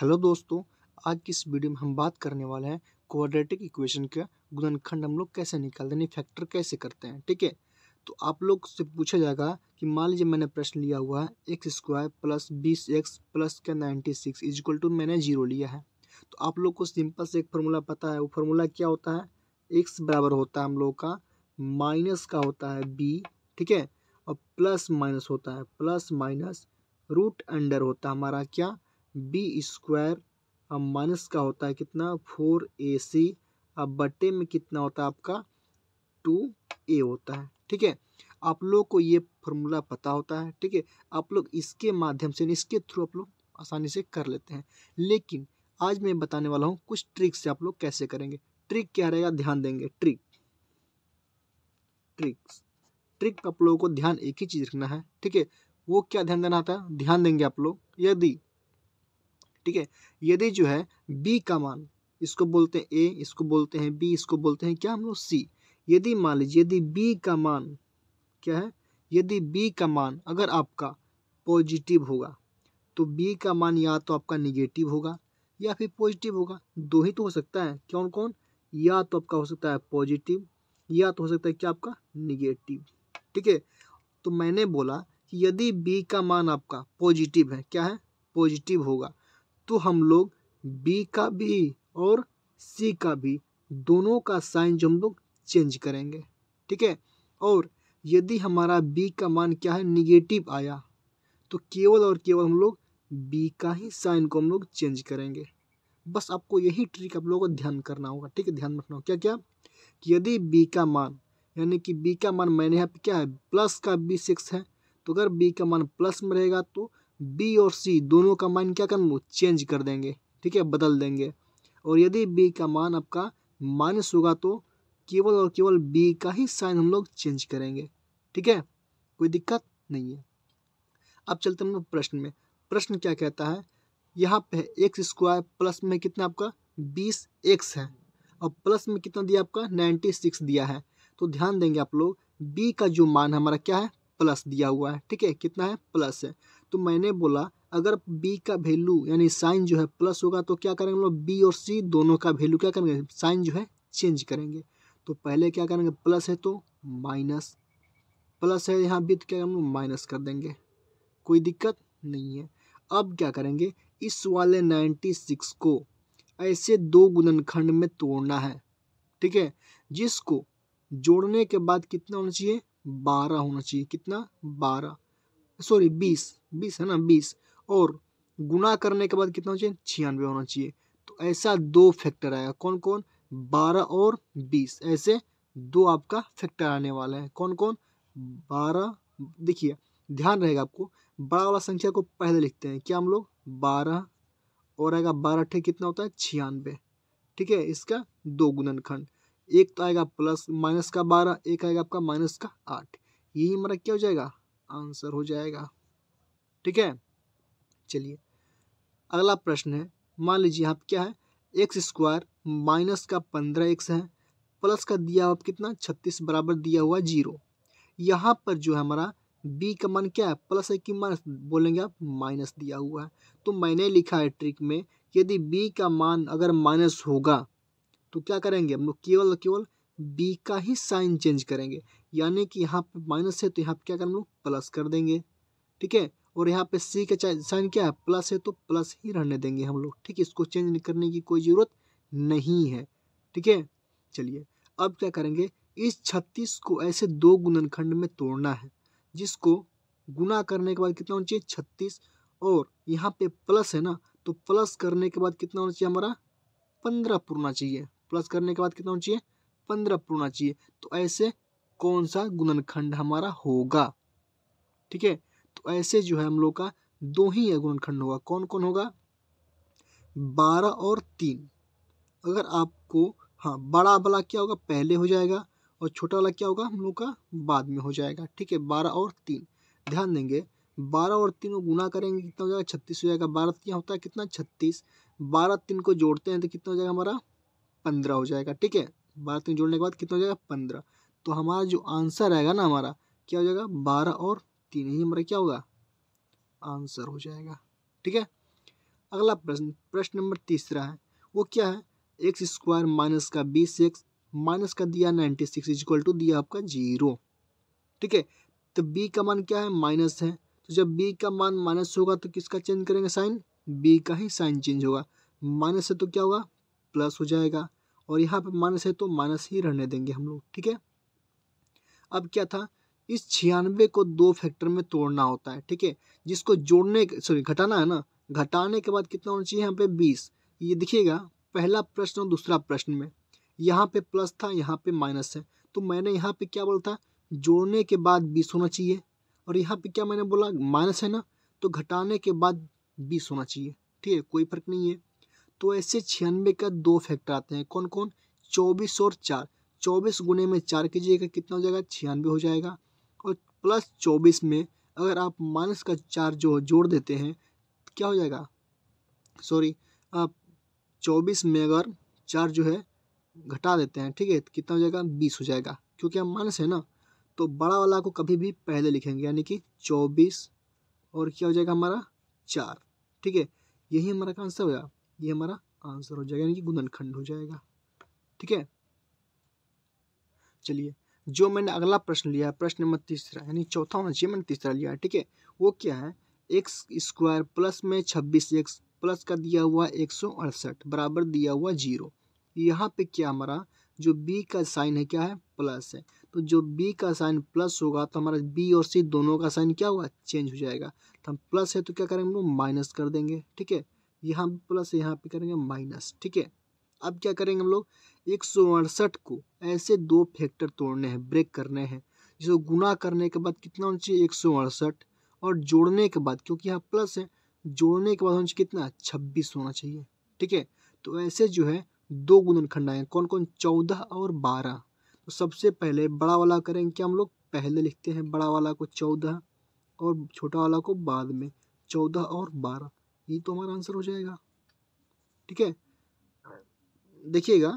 hello दोस्तों आज की इस वीडियो में हम बात करने वाले हैं क्वाड्रेटिक इक्वेशन का गुणनखंड हम लोग कैसे निकालते हैं फैक्टर कैसे करते हैं ठीक है तो आप लोग से पूछा जाएगा कि मान लीजिए मैंने प्रश्न लिया हुआ है एक्स स्क्वायर प्लस बीस एक्स प्लस क्या नाइन्टी सिक्स इजक्वल टू मैंने जीरो लिया है तो आप लोग को सिंपल से एक फार्मूला पता है वो फार्मूला क्या होता है एक्स बराबर होता है हम लोग का माइनस का होता है बी ठीक है और प्लस माइनस होता है प्लस माइनस रूट अंडर होता है हमारा क्या बी स्क्वायर अब माइनस का होता है कितना फोर ए सी अब बटे में कितना होता है आपका टू ए होता है ठीक है आप लोग को ये फॉर्मूला पता होता है ठीक है आप लोग इसके माध्यम से इसके थ्रू आप लोग आसानी से कर लेते हैं लेकिन आज मैं बताने वाला हूँ कुछ ट्रिक से आप लोग कैसे करेंगे ट्रिक क्या रहेगा ध्यान देंगे ट्रिक ट्रिक्स ट्रिक आप लोगों को ध्यान एक ही चीज़ रखना है ठीक है वो क्या ध्यान देना आता है ध्यान देंगे आप लोग यदि ठीक है यदि जो है बी का मान इसको बोलते हैं ए इसको बोलते हैं बी इसको बोलते हैं क्या हम लोग सी यदि मान लीजिए यदि बी का मान क्या है यदि बी का मान अगर आपका पॉजिटिव होगा तो बी का मान या तो आपका निगेटिव होगा या फिर पॉजिटिव होगा दो ही तो हो सकता है कौन कौन या तो आपका हो सकता है पॉजिटिव या तो हो सकता है क्या आपका निगेटिव ठीक है तो मैंने बोला कि यदि बी का मान आपका पॉजिटिव है क्या है पॉजिटिव होगा तो हम लोग बी का भी और सी का भी दोनों का साइन जो हम लोग चेंज करेंगे ठीक है और यदि हमारा बी का मान क्या है निगेटिव आया तो केवल और केवल हम लोग बी का ही साइन को हम लोग चेंज करेंगे बस आपको यही ट्रिक आप लोगों को ध्यान करना होगा ठीक है ध्यान रखना होगा क्या क्या कि यदि बी का मान यानी कि बी का मान मैंने यहाँ पे क्या है प्लस का बी सिक्स है तो अगर बी का मान प्लस में रहेगा तो बी और सी दोनों का मान क्या कर चेंज कर देंगे ठीक है बदल देंगे और यदि बी का मान आपका माइनस होगा तो केवल और केवल बी का ही साइन हम लोग चेंज करेंगे ठीक है कोई दिक्कत नहीं है अब चलते हम लोग प्रश्न में प्रश्न क्या कहता है यहाँ पे एक्स स्क्वायर प्लस में कितना आपका बीस एक्स है और प्लस में कितना दिया आपका नाइन्टी सिक्स दिया है तो ध्यान देंगे आप लोग बी का जो मान हमारा क्या है प्लस दिया हुआ है ठीक है कितना है प्लस है तो मैंने बोला अगर b का वैल्यू यानी साइन जो है प्लस होगा तो क्या करेंगे लोग बी और c दोनों का वैल्यू क्या करेंगे साइन जो है चेंज करेंगे तो पहले क्या करेंगे प्लस है तो माइनस प्लस है यहाँ भी तो क्या करेंगे माइनस कर देंगे कोई दिक्कत नहीं है अब क्या करेंगे इस वाले सिक्स को ऐसे दो गुणनखंड में तोड़ना है ठीक है जिसको जोड़ने के बाद कितना होना चाहिए बारह होना चाहिए कितना बारह सॉरी बीस बीस है ना बीस और गुना करने के बाद कितना चाहिए छियानवे होना चाहिए तो ऐसा दो फैक्टर आएगा कौन कौन बारह और बीस ऐसे दो आपका फैक्टर आने वाला है कौन कौन बारह देखिए ध्यान रहेगा आपको बड़ा वाला संख्या को पहले लिखते हैं क्या हम लोग बारह और आएगा बारह अठे कितना होता है छियानवे ठीक है इसका दो गुणनखंड एक तो आएगा प्लस माइनस का बारह एक आएगा आपका माइनस का आठ यही हमारा क्या हो जाएगा आंसर हो जाएगा ठीक है चलिए अगला प्रश्न है मान लीजिए आप क्या है एक्स स्क्वायर माइनस का पंद्रह एक्स है प्लस का दिया हुआ कितना छत्तीस बराबर दिया हुआ जीरो यहाँ पर जो है हमारा बी का मान क्या है प्लस है कि माइनस बोलेंगे आप माइनस दिया हुआ है तो मैंने लिखा है ट्रिक में यदि बी का मान अगर माइनस होगा तो क्या करेंगे हम लोग केवल केवल बी का ही साइन चेंज करेंगे यानी कि यहाँ पे माइनस है तो यहाँ पे क्या कर लो लोग प्लस कर देंगे ठीक है और यहाँ पे सी का साइन क्या है प्लस है तो प्लस ही रहने देंगे हम लोग ठीक है इसको चेंज करने की कोई ज़रूरत नहीं है ठीक है चलिए अब क्या करेंगे इस छत्तीस को ऐसे दो गुणनखंड में तोड़ना है जिसको गुना करने के बाद कितना होना चाहिए छत्तीस और यहाँ पे प्लस है ना तो प्लस करने के बाद कितना होना चाहिए हमारा पंद्रह पूर्णा चाहिए प्लस करने के बाद कितना होना चाहिए पंद्रह पूर्ण चाहिए तो ऐसे कौन सा गुणनखंड हमारा होगा ठीक है तो ऐसे जो है हम लोग का दो ही गुणनखंड होगा कौन कौन होगा बारह और तीन अगर आपको हाँ बड़ा वाला क्या होगा पहले हो जाएगा और छोटा वाला क्या होगा हम लोग का बाद में हो जाएगा ठीक है बारह और तीन ध्यान देंगे बारह और तीन को गुना करेंगे कितना हो जाएगा छत्तीस हो जाएगा बारह तीन होता है कितना छत्तीस बारह तीन को जोड़ते हैं तो कितना हो जाएगा हमारा पंद्रह हो जाएगा ठीक है बारह तीन जोड़ने के बाद कितना हो जाएगा पंद्रह तो हमारा जो आंसर आएगा ना हमारा क्या हो जाएगा बारह और तीन ही हमारा क्या होगा आंसर हो जाएगा ठीक है अगला प्रश्न प्रश्न नंबर तीसरा है वो क्या है एक्स स्क्वायर माइनस का बीस एक्स माइनस का दिया ninety six is equal to दिया आपका जीरो ठीक है तो बी का मान क्या है माइनस है तो जब बी का मान माइनस होगा तो किसका चेंज करेंगे साइन बी का ही साइन चेंज होगा माइनस है तो क्या होगा प्लस हो जाएगा और यहाँ पे माइनस है तो माइनस ही रहने देंगे हम लोग ठीक है अब क्या था इस छियानवे को दो फैक्टर में तोड़ना होता है ठीक है जिसको जोड़ने सॉरी घटाना है ना घटाने के बाद कितना होना चाहिए यहाँ पे बीस ये देखिएगा पहला प्रश्न और दूसरा प्रश्न में यहाँ पे प्लस था यहाँ पे माइनस है तो मैंने यहाँ पे क्या बोला था जोड़ने के बाद बीस होना चाहिए और यहाँ पे क्या मैंने बोला माइनस है ना तो घटाने के बाद बीस होना चाहिए ठीक है कोई फर्क नहीं है तो ऐसे छियानवे का दो फैक्टर आते हैं कौन कौन चौबीस और चार चौबीस गुने में चार कीजिएगा कितना हो जाएगा छियानवे हो जाएगा और प्लस चौबीस में अगर आप माइनस का चार जो जोड़ देते हैं क्या हो जाएगा सॉरी आप चौबीस में अगर चार जो है घटा देते हैं ठीक है कितना हो जाएगा बीस हो जाएगा क्योंकि हम माइनस है ना तो बड़ा वाला को कभी भी पहले लिखेंगे यानी कि चौबीस और क्या हो जाएगा हमारा चार ठीक है यही हमारा का आंसर हो जाएगा ये हमारा आंसर हो जाएगा यानी कि खंड हो जाएगा ठीक है चलिए जो मैंने अगला प्रश्न लिया है प्रश्न नंबर तीसरा यानी चौथा होना चाहिए मैंने तीसरा लिया ठीक है वो क्या है एक्स स्क्वायर प्लस में छब्बीस एक्स प्लस का दिया हुआ एक सौ अड़सठ बराबर दिया हुआ जीरो यहाँ पे क्या हमारा जो बी का साइन है क्या है प्लस है तो जो बी का साइन प्लस होगा तो हमारा बी और सी दोनों का साइन क्या होगा चेंज हो जाएगा तो हम प्लस है तो क्या करेंगे हम लोग माइनस कर देंगे ठीक है यहाँ प्लस यहाँ पे करेंगे माइनस ठीक है अब क्या करेंगे हम लोग एक को ऐसे दो फैक्टर तोड़ने हैं ब्रेक करने हैं जिसको गुना करने के बाद कितना होना चाहिए एक और जोड़ने के बाद क्योंकि यहाँ प्लस है जोड़ने के बाद होना चाहिए कितना छब्बीस होना चाहिए ठीक है तो ऐसे जो है दो गुणनखंड आए कौन कौन चौदह और बारह तो सबसे पहले बड़ा वाला करेंगे क्या हम लोग पहले लिखते हैं बड़ा वाला को चौदह और छोटा वाला को बाद में चौदह और बारह ये तो हमारा आंसर हो जाएगा ठीक है देखिएगा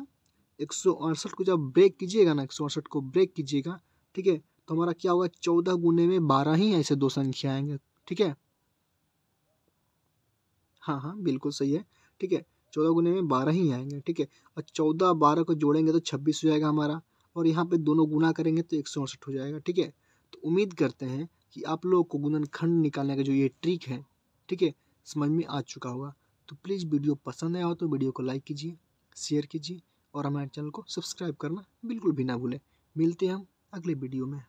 एक सौ अड़सठ को जब ब्रेक कीजिएगा ना एक सौ अड़सठ को ब्रेक कीजिएगा ठीक है तो हमारा क्या होगा चौदह गुने में बारह ही ऐसे दो संख्या आएंगे ठीक है हाँ हाँ बिल्कुल सही है ठीक है चौदह गुने में बारह ही आएंगे ठीक है और चौदह बारह को जोड़ेंगे तो छब्बीस हो जाएगा हमारा और यहाँ पे दोनों गुना करेंगे तो एक सौ अड़सठ हो जाएगा ठीक है तो उम्मीद करते हैं कि आप लोगों को गुणनखंड निकालने का जो ये ट्रिक है ठीक है समझ में आ चुका होगा तो प्लीज़ वीडियो पसंद आया हो तो वीडियो को लाइक कीजिए शेयर कीजिए और हमारे चैनल को सब्सक्राइब करना बिल्कुल भी ना भूलें मिलते हैं हम अगले वीडियो में